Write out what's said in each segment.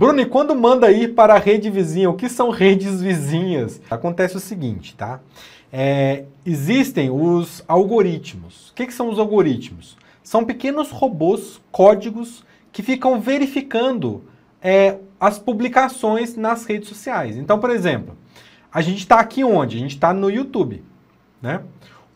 Bruno, e quando manda ir para a rede vizinha? O que são redes vizinhas? Acontece o seguinte, tá? É, existem os algoritmos. O que, que são os algoritmos? São pequenos robôs, códigos, que ficam verificando é, as publicações nas redes sociais. Então, por exemplo, a gente está aqui onde? A gente está no YouTube, né?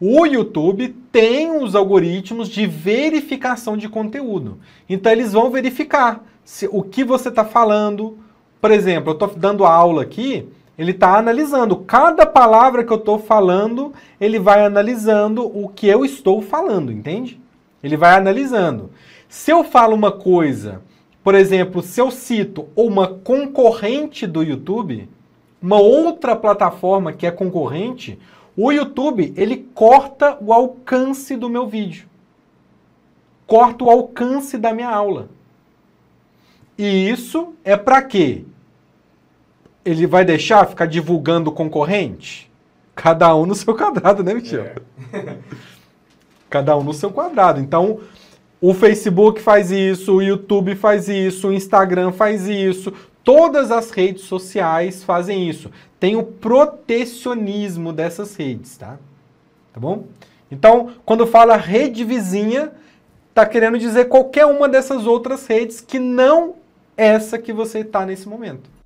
O YouTube tem os algoritmos de verificação de conteúdo. Então, eles vão verificar se, o que você está falando. Por exemplo, eu estou dando aula aqui, ele está analisando. Cada palavra que eu estou falando, ele vai analisando o que eu estou falando, entende? Ele vai analisando. Se eu falo uma coisa, por exemplo, se eu cito uma concorrente do YouTube, uma outra plataforma que é concorrente, o YouTube ele corta o alcance do meu vídeo, corta o alcance da minha aula. E isso é para quê? Ele vai deixar ficar divulgando concorrente? Cada um no seu quadrado, né, Michel? É. Cada um no seu quadrado. Então, o Facebook faz isso, o YouTube faz isso, o Instagram faz isso, todas as redes sociais fazem isso. Tem o protecionismo dessas redes, tá? Tá bom? Então, quando fala rede vizinha, tá querendo dizer qualquer uma dessas outras redes que não essa que você está nesse momento.